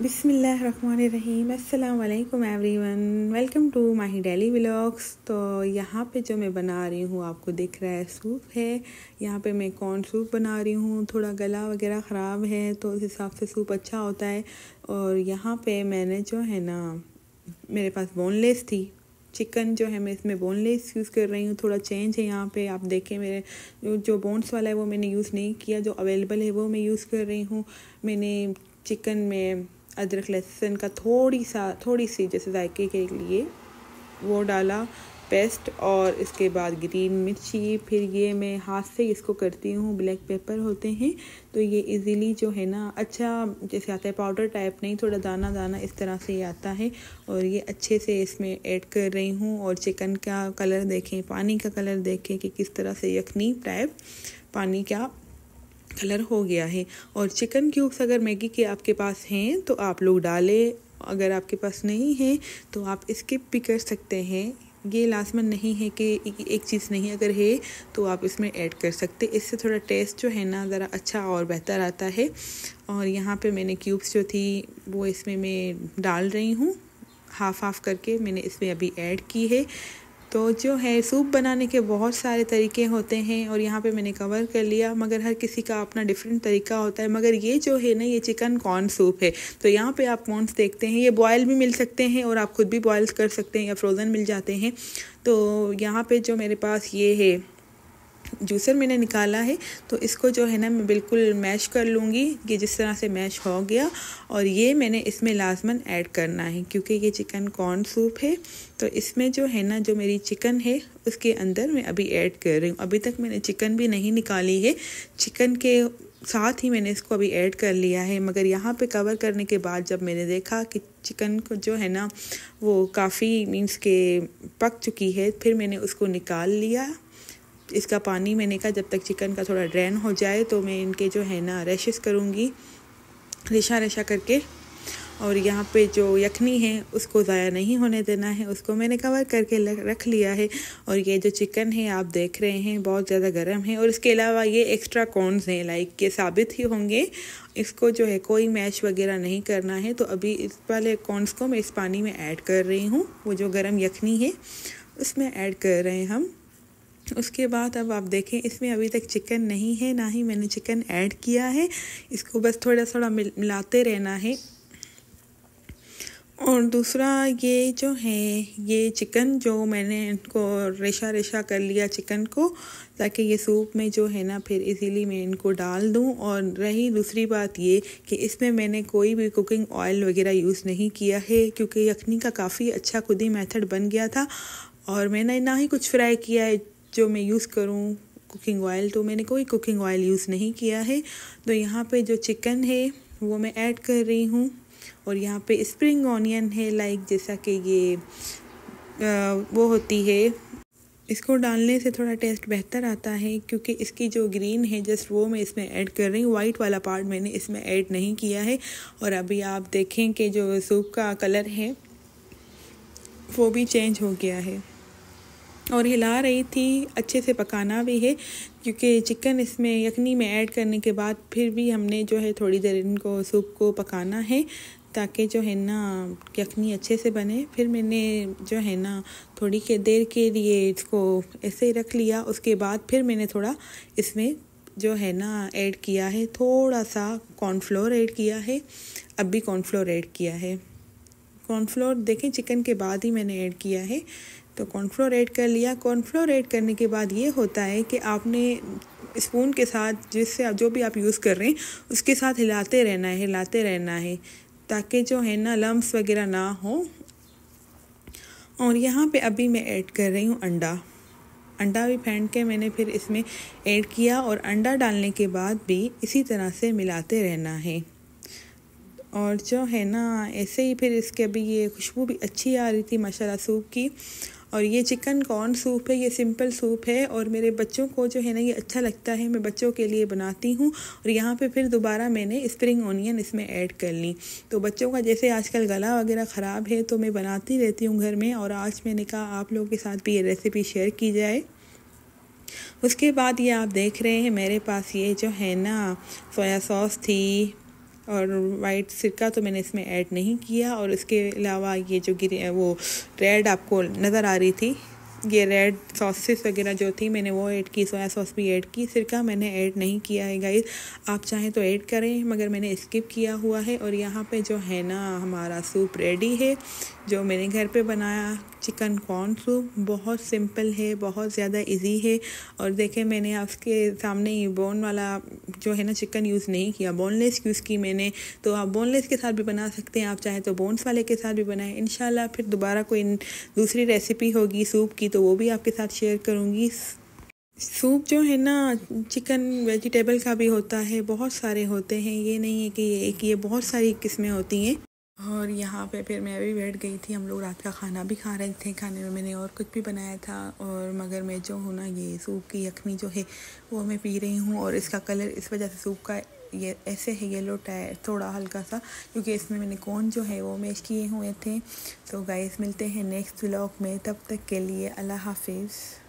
बिसमीम अल्लाम one welcome to Mahi daily blogs तो यहाँ पे जो मैं बना रही हूँ आपको दिख रहा है सूप है यहाँ पे मैं कॉर्न सूप बना रही हूँ थोड़ा गला वगैरह ख़राब है तो उस हिसाब से सूप अच्छा होता है और यहाँ पे मैंने जो है ना मेरे पास बोनलेस थी चिकन जो है मैं इसमें बोनलेस यूज़ कर रही हूँ थोड़ा चेंज है यहाँ पे आप देखें मेरे जो जो बोन्स वाला है वो मैंने यूज़ नहीं किया जो अवेलेबल है वो मैं यूज़ कर रही हूँ मैंने चिकन में अदरक लहसुन का थोड़ी सा थोड़ी सी जैसे जायके के लिए वो डाला पेस्ट और इसके बाद ग्रीन मिर्ची फिर ये मैं हाथ से इसको करती हूँ ब्लैक पेपर होते हैं तो ये इजीली जो है ना अच्छा जैसे आता है पाउडर टाइप नहीं थोड़ा दाना दाना इस तरह से ये आता है और ये अच्छे से इसमें ऐड कर रही हूँ और चिकन का कलर देखें पानी का कलर देखें कि किस तरह से यखनी टाइप पानी का कलर हो गया है और चिकन क्यूब्स अगर मैगी के आपके पास हैं तो आप लोग डालें अगर आपके पास नहीं है तो आप स्किप भी कर सकते हैं ये लाजमन नहीं है कि एक चीज़ नहीं अगर है तो आप इसमें ऐड कर सकते इससे थोड़ा टेस्ट जो है ना ज़रा अच्छा और बेहतर आता है और यहाँ पे मैंने क्यूब्स जो थी वो इसमें मैं डाल रही हूँ हाफ़ हाफ़ करके मैंने इसमें अभी ऐड की है तो जो है सूप बनाने के बहुत सारे तरीके होते हैं और यहाँ पे मैंने कवर कर लिया मगर हर किसी का अपना डिफरेंट तरीका होता है मगर ये जो है ना ये चिकन कॉर्न सूप है तो यहाँ पे आप कॉर्नस देखते हैं ये बॉयल भी मिल सकते हैं और आप खुद भी बॉयल कर सकते हैं या फ्रोज़न मिल जाते हैं तो यहाँ पे जो मेरे पास ये है जूसर मैंने निकाला है तो इसको जो है ना मैं बिल्कुल मैश कर लूँगी ये जिस तरह से मैश हो गया और ये मैंने इसमें लाजमन ऐड करना है क्योंकि ये चिकन कॉर्न सूप है तो इसमें जो है ना जो मेरी चिकन है उसके अंदर मैं अभी ऐड कर रही हूँ अभी तक मैंने चिकन भी नहीं निकाली है चिकन के साथ ही मैंने इसको अभी ऐड कर लिया है मगर यहाँ पे कवर करने के बाद जब मैंने देखा कि चिकन को जो है ना वो काफ़ी मीन्स के पक चुकी है फिर मैंने उसको निकाल लिया इसका पानी मैंने कहा जब तक चिकन का थोड़ा ड्रैन हो जाए तो मैं इनके जो है ना रेशेस करूँगी रेशा रेशा करके और यहाँ पे जो यखनी है उसको ज़ाया नहीं होने देना है उसको मैंने कवर करके रख लिया है और ये जो चिकन है आप देख रहे हैं बहुत ज़्यादा गर्म है और इसके अलावा ये एक्स्ट्रा कॉर्नस हैं लाइक ये साबित ही होंगे इसको जो है कोई मैश वगैरह नहीं करना है तो अभी इस वाले कॉर्नस को मैं इस पानी में ऐड कर रही हूँ वो जो गर्म यखनी है उसमें ऐड कर रहे हैं हम उसके बाद अब आप देखें इसमें अभी तक चिकन नहीं है ना ही मैंने चिकन ऐड किया है इसको बस थोड़ा थोड़ा मिलाते रहना है और दूसरा ये जो है ये चिकन जो मैंने इनको रेशा रेशा कर लिया चिकन को ताकि ये सूप में जो है ना फिर इजीली मैं इनको डाल दूं और रही दूसरी बात ये कि इसमें मैंने कोई भी कुकिंग ऑयल वगैरह यूज़ नहीं किया है क्योंकि यखनी का काफ़ी अच्छा खुद ही मेथड बन गया था और मैंने ना ही कुछ फ्राई किया है जो मैं यूज़ करूँ कुकिंग ऑयल तो मैंने कोई कुकिंग ऑयल यूज़ नहीं किया है तो यहाँ पे जो चिकन है वो मैं ऐड कर रही हूँ और यहाँ पे स्प्रिंग ऑनियन है लाइक जैसा कि ये आ, वो होती है इसको डालने से थोड़ा टेस्ट बेहतर आता है क्योंकि इसकी जो ग्रीन है जस्ट वो मैं इसमें ऐड कर रही हूँ वाइट वाला पार्ट मैंने इसमें ऐड नहीं किया है और अभी आप देखें कि जो सूप का कलर है वो भी चेंज हो गया है और हिला रही थी अच्छे से पकाना भी है क्योंकि चिकन इसमें यखनी में ऐड करने के बाद फिर भी हमने जो है थोड़ी देर इनको सूप को पकाना है ताकि जो है ना यखनी अच्छे से बने फिर मैंने जो है ना थोड़ी के देर के लिए इसको ऐसे ही रख लिया उसके बाद फिर मैंने थोड़ा इसमें जो है ना ऐड किया है थोड़ा सा कॉर्नफ्लोर ऐड किया है अब भी कॉर्नफ्लोर ऐड किया है कॉर्नफ्लोर देखें चिकन के बाद ही मैंने ऐड किया है तो कॉर्नफ्लोर ऐड कर लिया कॉर्नफ्लोर ऐड करने के बाद ये होता है कि आपने स्पून के साथ जिससे आप जो भी आप यूज़ कर रहे हैं उसके साथ हिलाते रहना है हिलाते रहना है ताकि जो है ना लम्ब वगैरह ना हो और यहाँ पे अभी मैं ऐड कर रही हूँ अंडा अंडा भी फेंट के मैंने फिर इसमें ऐड किया और अंडा डालने के बाद भी इसी तरह से मिलाते रहना है और जो है ना ऐसे ही फिर इसके अभी ये खुशबू भी अच्छी आ रही थी माशाल्लाह सूप की और ये चिकन कॉर्न सूप है ये सिंपल सूप है और मेरे बच्चों को जो है ना ये अच्छा लगता है मैं बच्चों के लिए बनाती हूँ और यहाँ पे फिर दोबारा मैंने स्प्रिंग ऑनियन इसमें ऐड कर ली तो बच्चों का जैसे आजकल गला वगैरह ख़राब है तो मैं बनाती रहती हूँ घर में और आज मैंने कहा आप लोगों के साथ भी ये रेसिपी शेयर की जाए उसके बाद ये आप देख रहे हैं मेरे पास ये जो है ना सोया सॉस थी और वाइट सिरका तो मैंने इसमें ऐड नहीं किया और इसके अलावा ये जो गिरे वो रेड आपको नज़र आ रही थी ये रेड सॉसेस वगैरह जो थी मैंने वो ऐड की सोया सॉस भी ऐड की सिरका मैंने ऐड नहीं किया है गाइस आप चाहें तो ऐड करें मगर मैंने स्किप किया हुआ है और यहाँ पे जो है ना हमारा सूप रेडी है जो मैंने घर पे बनाया चिकन कॉर्न सूप बहुत सिंपल है बहुत ज़्यादा इजी है और देखें मैंने आपके सामने ही बोन वाला जो है ना चिकन यूज़ नहीं किया बोनलेस यूज़ की मैंने तो आप बोनलेस के साथ भी बना सकते हैं आप चाहें तो बोन्स वाले के साथ भी बनाएं इन फिर दोबारा कोई दूसरी रेसिपी होगी सूप की की तो वो भी आपके साथ शेयर करूँगी सूप जो है ना चिकन वेजिटेबल का भी होता है बहुत सारे होते हैं ये नहीं है कि ये एक ये बहुत सारी किस्में होती हैं और यहाँ पे फिर मैं भी बैठ गई थी हम लोग रात का खाना भी खा रहे थे खाने में मैंने और कुछ भी बनाया था और मगर मैं जो हूँ ना ये सूप की यखनी जो है वो मैं पी रही हूँ और इसका कलर इस वजह से सूप का ये ऐसे है येलो टायर थोड़ा हल्का सा क्योंकि इसमें मैंने कौन जो है वो मैच किए हुए थे तो गाइस मिलते हैं नेक्स्ट व्लॉग में तब तक के लिए अल्लाह हाफिज़